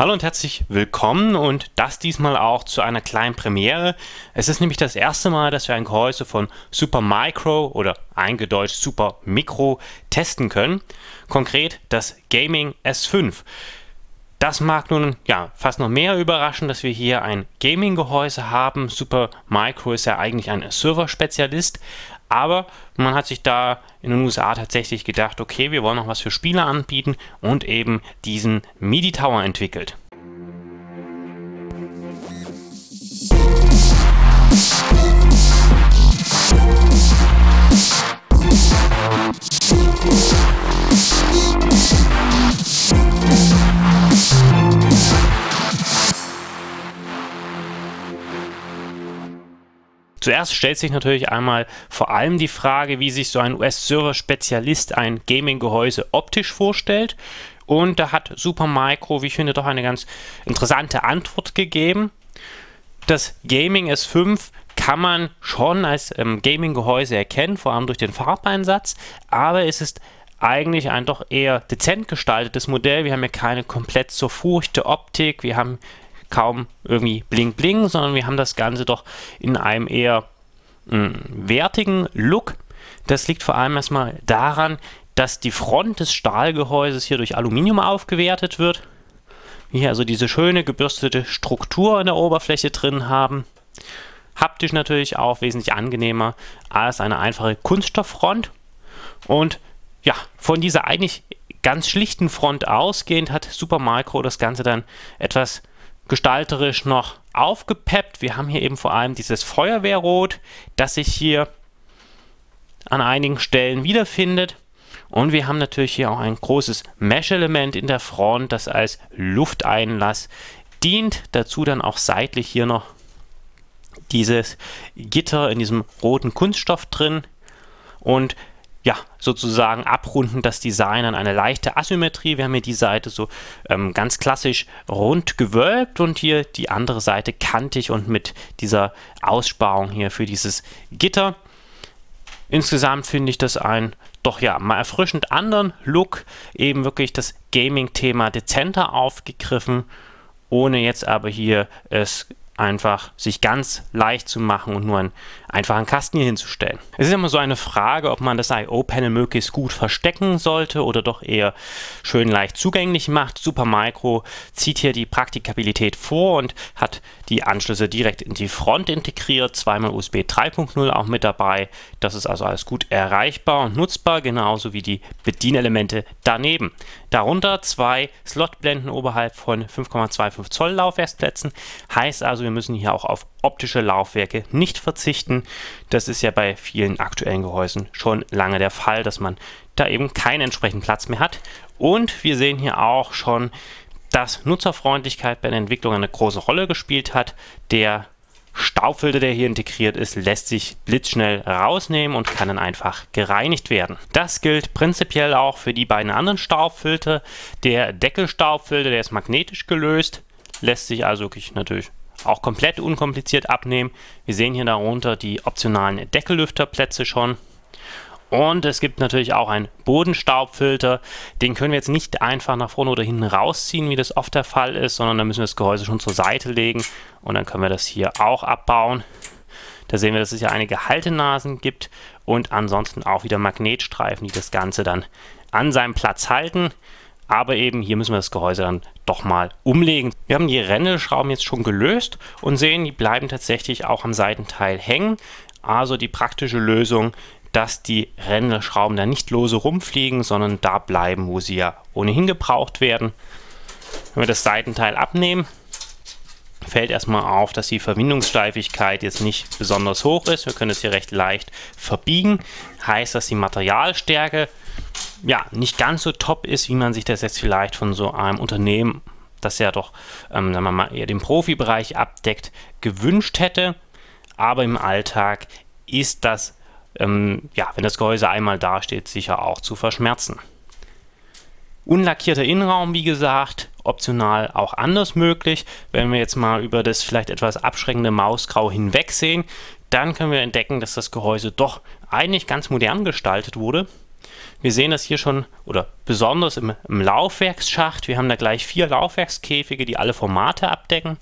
Hallo und herzlich willkommen und das diesmal auch zu einer kleinen Premiere. Es ist nämlich das erste Mal, dass wir ein Gehäuse von Super Micro oder eingedeutscht Super Supermicro testen können. Konkret das Gaming S5. Das mag nun ja fast noch mehr überraschen, dass wir hier ein Gaming-Gehäuse haben. Super Micro ist ja eigentlich ein Server-Spezialist, aber man hat sich da in den USA tatsächlich gedacht, okay, wir wollen noch was für Spieler anbieten und eben diesen MIDI Tower entwickelt. Zuerst stellt sich natürlich einmal vor allem die Frage, wie sich so ein US-Server-Spezialist ein Gaming-Gehäuse optisch vorstellt. Und da hat Supermicro, wie ich finde, doch eine ganz interessante Antwort gegeben. Das Gaming S5 kann man schon als ähm, Gaming-Gehäuse erkennen, vor allem durch den Farbeinsatz, aber es ist eigentlich ein doch eher dezent gestaltetes Modell. Wir haben hier keine komplett zerfurchte Optik, wir haben kaum irgendwie bling bling, sondern wir haben das Ganze doch in einem eher mh, hm, wertigen Look. Das liegt vor allem erstmal daran, dass die Front des Stahlgehäuses hier durch Aluminium aufgewertet wird. hier also diese schöne gebürstete Struktur in der Oberfläche drin haben. Haptisch natürlich auch wesentlich angenehmer als eine einfache Kunststofffront. Und ja, von dieser eigentlich ganz schlichten Front ausgehend hat Supermicro das Ganze dann etwas gestalterisch noch aufgepeppt. Wir haben hier eben vor allem dieses Feuerwehrrot, das sich hier an einigen Stellen wiederfindet. Und wir haben natürlich hier auch ein großes Mesh-Element in der Front, das als Lufteinlass dient. Dazu dann auch seitlich hier noch dieses Gitter in diesem roten Kunststoff drin. Und ja, sozusagen abrunden das Design an eine leichte Asymmetrie. Wir haben hier die Seite so ähm, ganz klassisch rund gewölbt und hier die andere Seite kantig und mit dieser Aussparung hier für dieses Gitter. Insgesamt finde ich das ein doch ja mal erfrischend anderen Look, eben wirklich das Gaming-Thema dezenter aufgegriffen, ohne jetzt aber hier es einfach sich ganz leicht zu machen und nur einen einfachen Kasten hier hinzustellen. Es ist immer so eine Frage, ob man das I.O.-Panel möglichst gut verstecken sollte oder doch eher schön leicht zugänglich macht. Supermicro zieht hier die Praktikabilität vor und hat die Anschlüsse direkt in die Front integriert, zweimal USB 3.0 auch mit dabei. Das ist also alles gut erreichbar und nutzbar, genauso wie die Bedienelemente daneben. Darunter zwei Slotblenden oberhalb von 5,25 Zoll Laufwerksplätzen, heißt also, wir wir müssen hier auch auf optische Laufwerke nicht verzichten. Das ist ja bei vielen aktuellen Gehäusen schon lange der Fall, dass man da eben keinen entsprechenden Platz mehr hat. Und wir sehen hier auch schon, dass Nutzerfreundlichkeit bei der Entwicklung eine große Rolle gespielt hat. Der Staubfilter, der hier integriert ist, lässt sich blitzschnell rausnehmen und kann dann einfach gereinigt werden. Das gilt prinzipiell auch für die beiden anderen Staubfilter. Der Deckelstaubfilter, der ist magnetisch gelöst, lässt sich also wirklich natürlich auch komplett unkompliziert abnehmen. Wir sehen hier darunter die optionalen Deckellüfterplätze schon. Und es gibt natürlich auch einen Bodenstaubfilter. Den können wir jetzt nicht einfach nach vorne oder hinten rausziehen, wie das oft der Fall ist, sondern da müssen wir das Gehäuse schon zur Seite legen und dann können wir das hier auch abbauen. Da sehen wir, dass es hier einige Haltenasen gibt und ansonsten auch wieder Magnetstreifen, die das Ganze dann an seinem Platz halten aber eben hier müssen wir das Gehäuse dann doch mal umlegen. Wir haben die Rändelschrauben jetzt schon gelöst und sehen, die bleiben tatsächlich auch am Seitenteil hängen. Also die praktische Lösung, dass die Rändelschrauben dann nicht lose rumfliegen, sondern da bleiben, wo sie ja ohnehin gebraucht werden. Wenn wir das Seitenteil abnehmen, fällt erstmal auf, dass die Verbindungssteifigkeit jetzt nicht besonders hoch ist. Wir können es hier recht leicht verbiegen. Heißt, dass die Materialstärke ja, nicht ganz so top ist, wie man sich das jetzt vielleicht von so einem Unternehmen, das ja doch, ähm, sagen wir mal, eher den Profibereich abdeckt, gewünscht hätte. Aber im Alltag ist das, ähm, ja, wenn das Gehäuse einmal dasteht, sicher auch zu verschmerzen. Unlackierter Innenraum, wie gesagt, optional auch anders möglich. Wenn wir jetzt mal über das vielleicht etwas abschreckende Mausgrau hinwegsehen, dann können wir entdecken, dass das Gehäuse doch eigentlich ganz modern gestaltet wurde. Wir sehen das hier schon, oder besonders im, im, Laufwerksschacht. Wir haben da gleich vier Laufwerkskäfige, die alle Formate abdecken.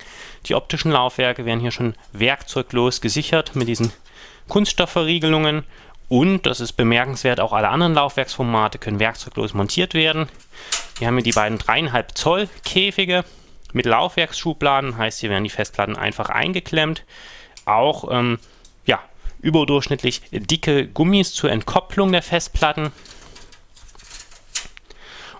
Die optischen Laufwerke werden hier schon werkzeuglos gesichert mit diesen Kunststoffverriegelungen. Und, das ist bemerkenswert, auch alle anderen Laufwerksformate können werkzeuglos montiert werden. Hier haben wir die beiden 3,5 Zoll Käfige mit Laufwerksschubladen. Heißt, hier werden die Festplatten einfach eingeklemmt. Auch ähm, überdurchschnittlich dicke Gummis zur Entkopplung der Festplatten.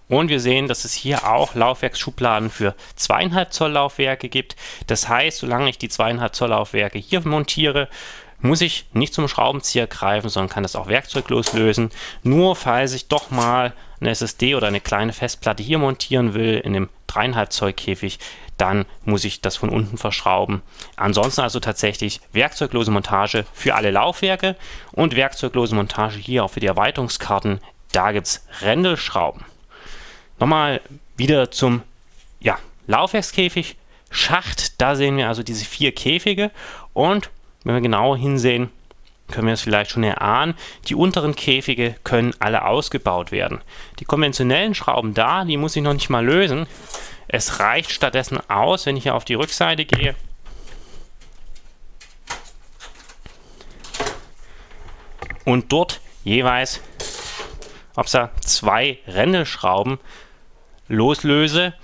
Und wir sehen, dass es hier auch Laufwerksschubladen für 2,5 Zoll Laufwerke gibt. Das heißt, solange ich die 2,5 Zoll Laufwerke hier montiere, muss ich nicht zum Schraubenzieher greifen, sondern kann das auch werkzeuglos lösen. Nur falls ich doch mal eine SSD oder eine kleine Festplatte hier montieren will, in dem 3,5 Zoll Käfig, dann muss ich das von unten verschrauben. Ansonsten also tatsächlich werkzeuglose Montage für alle Laufwerke und werkzeuglose Montage hier auch für die Erweiterungskarten. Da gibt es Rändelschrauben. Nochmal wieder zum ja, Laufwerkskäfig. Schacht, da sehen wir also diese vier Käfige und wenn wir genauer hinsehen, können wir es vielleicht schon erahnen, die unteren Käfige können alle ausgebaut werden. Die konventionellen Schrauben da, die muss ich noch nicht mal lösen. Es reicht stattdessen aus, wenn ich hier auf die Rückseite gehe, und dort jeweils ob zwei Rändelschrauben loslöse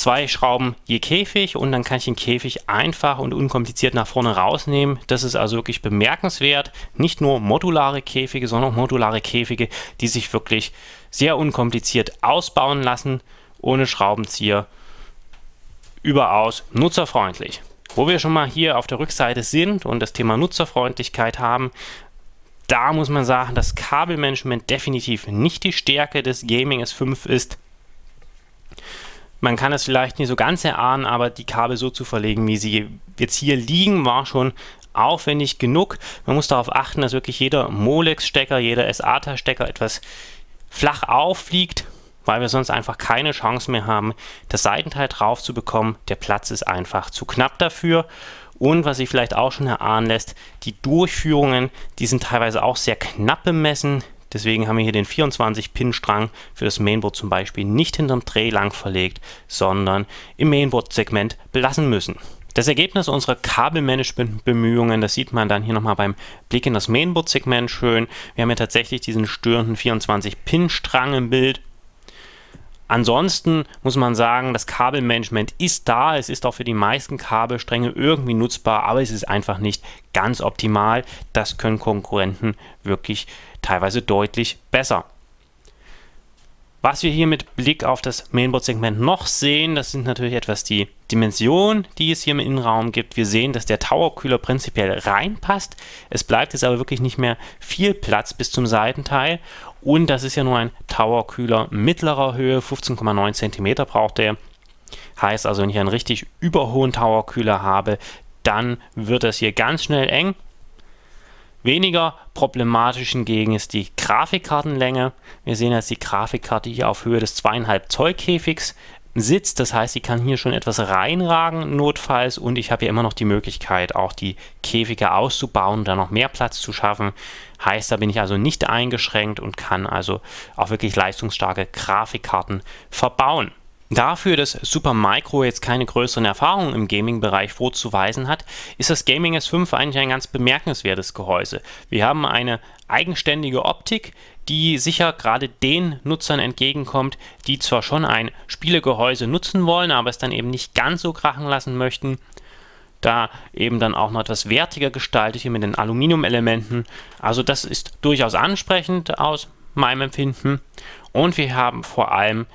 zwei Schrauben je Käfig und dann kann ich den Käfig einfach und unkompliziert nach vorne rausnehmen. Das ist also wirklich bemerkenswert. Nicht nur modulare Käfige, sondern auch modulare Käfige, die sich wirklich sehr unkompliziert ausbauen lassen, ohne Schraubenzieher. Überaus nutzerfreundlich. Wo wir schon mal hier auf der Rückseite sind und das Thema Nutzerfreundlichkeit haben, da muss man sagen, dass Kabelmanagement definitiv nicht die Stärke des Gaming S5 ist. Man kann es vielleicht nicht so ganz erahnen, aber die Kabel so zu verlegen, wie sie jetzt hier liegen, war schon aufwendig genug. Man muss darauf achten, dass wirklich jeder Molex-Stecker, jeder SATA-Stecker etwas flach auffliegt, weil wir sonst einfach keine Chance mehr haben, das Seitenteil drauf zu bekommen. Der Platz ist einfach zu knapp dafür. Und was sich vielleicht auch schon erahnen lässt, die Durchführungen, die sind teilweise auch sehr knapp bemessen. Deswegen haben wir hier den 24-Pin-Strang für das Mainboard zum Beispiel nicht hinterm Dreh lang verlegt, sondern im Mainboard-Segment belassen müssen. Das Ergebnis unserer Kabelmanagement-Bemühungen, das sieht man dann hier nochmal beim Blick in das Mainboard-Segment schön. Wir haben hier tatsächlich diesen störenden 24-Pin-Strang im Bild Ansonsten muss man sagen, das Kabelmanagement ist da. Es ist auch für die meisten Kabelstränge irgendwie nutzbar, aber es ist einfach nicht ganz optimal. Das können Konkurrenten wirklich teilweise deutlich besser. Was wir hier mit Blick auf das Mainboard-Segment noch sehen, das sind natürlich etwas die Dimensionen, die es hier im Innenraum gibt. Wir sehen, dass der Towerkühler prinzipiell reinpasst. Es bleibt jetzt aber wirklich nicht mehr viel Platz bis zum Seitenteil. Und das ist ja nur ein Towerkühler mittlerer Höhe, 15,9 cm braucht er. Heißt also, wenn ich einen richtig überhohen Towerkühler habe, dann wird das hier ganz schnell eng. Weniger problematisch hingegen ist die Grafikkartenlänge. Wir sehen, dass die Grafikkarte hier auf Höhe des zweieinhalb Zoll Käfigs sitzt. Das heißt, sie kann hier schon etwas reinragen notfalls und ich habe hier immer noch die Möglichkeit, auch die Käfige auszubauen, und da noch mehr Platz zu schaffen. Heißt, da bin ich also nicht eingeschränkt und kann also auch wirklich leistungsstarke Grafikkarten verbauen. Dafür, dass Supermicro jetzt keine größeren Erfahrungen im Gaming-Bereich vorzuweisen hat, ist das Gaming S5 eigentlich ein ganz bemerkenswertes Gehäuse. Wir haben eine eigenständige Optik, die sicher gerade den Nutzern entgegenkommt, die zwar schon ein Spielegehäuse nutzen wollen, aber es dann eben nicht ganz so krachen lassen möchten. Da eben dann auch noch etwas wertiger gestaltet hier mit den Aluminiumelementen. Also das ist durchaus ansprechend aus meinem Empfinden. Und wir haben vor allem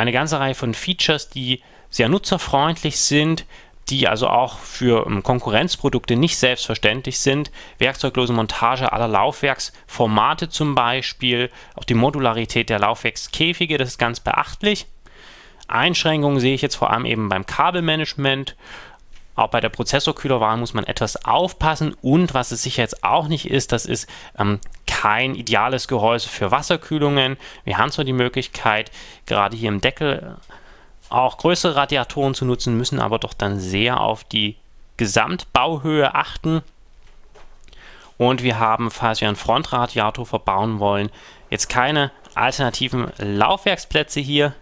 eine ganze Reihe von Features, die sehr nutzerfreundlich sind, die also auch für ähm, Konkurrenzprodukte nicht selbstverständlich sind. Werkzeuglose Montage aller Laufwerksformate zum Beispiel, auch die Modularität der Laufwerkskäfige, das ist ganz beachtlich. Einschränkungen sehe ich jetzt vor allem eben beim Kabelmanagement auch bei der Prozessorkühlerwahl muss man etwas aufpassen und was es sicher jetzt auch nicht ist, das ist ähm, kein ideales Gehäuse für Wasserkühlungen. Wir haben zwar die Möglichkeit, gerade hier im Deckel äh, auch größere Radiatoren zu nutzen, müssen aber doch dann sehr auf die Gesamtbauhöhe achten. Und wir haben, falls wir einen Frontradiator verbauen wollen, jetzt keine alternativen Laufwerksplätze hier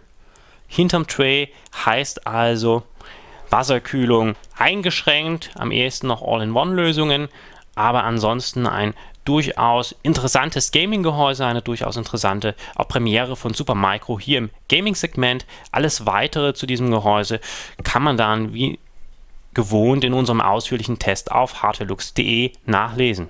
hinterm Tray. Heißt also, Wasserkühlung eingeschränkt, am ehesten noch All-in-One-Lösungen, aber ansonsten ein durchaus interessantes Gaming-Gehäuse, eine durchaus interessante auch Premiere von Supermicro hier im Gaming-Segment. Alles weitere zu diesem Gehäuse kann man dann wie gewohnt in unserem ausführlichen Test auf hardwarelux.de nachlesen.